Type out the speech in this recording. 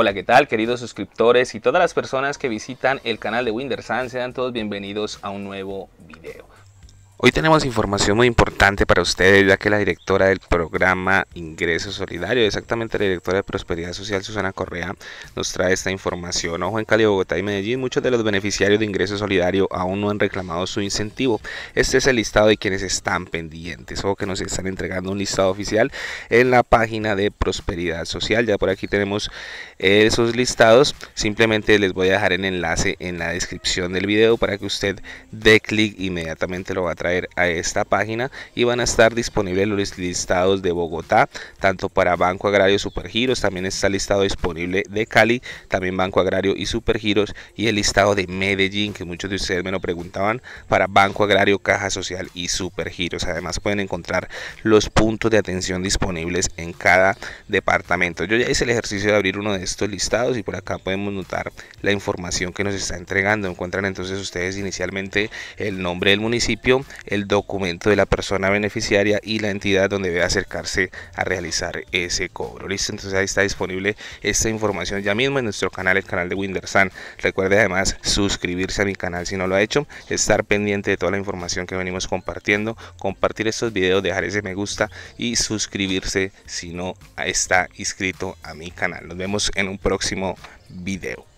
Hola, ¿qué tal queridos suscriptores y todas las personas que visitan el canal de Windersan Sean todos bienvenidos a un nuevo video. Hoy tenemos información muy importante para ustedes, ya que la directora del programa Ingreso Solidario, exactamente la directora de Prosperidad Social, Susana Correa, nos trae esta información. Ojo, en Cali, Bogotá y Medellín, muchos de los beneficiarios de Ingreso Solidario aún no han reclamado su incentivo. Este es el listado de quienes están pendientes. o que nos están entregando un listado oficial en la página de Prosperidad Social. Ya por aquí tenemos eh, esos listados. Simplemente les voy a dejar el enlace en la descripción del video para que usted dé clic inmediatamente lo va a traer a esta página y van a estar disponibles los listados de Bogotá, tanto para Banco Agrario Supergiros, también está listado disponible de Cali, también Banco Agrario y Supergiros y el listado de Medellín, que muchos de ustedes me lo preguntaban, para Banco Agrario, Caja Social y Supergiros. Además pueden encontrar los puntos de atención disponibles en cada departamento. Yo ya hice el ejercicio de abrir uno de estos listados y por acá podemos notar la información que nos está entregando. Encuentran entonces ustedes inicialmente el nombre del municipio, el documento de la persona beneficiaria y la entidad donde debe acercarse a realizar ese cobro. Listo, entonces ahí está disponible esta información ya mismo en nuestro canal, el canal de Windersan. Recuerde además suscribirse a mi canal si no lo ha hecho, estar pendiente de toda la información que venimos compartiendo, compartir estos videos, dejar ese me gusta y suscribirse si no está inscrito a mi canal. Nos vemos en un próximo video.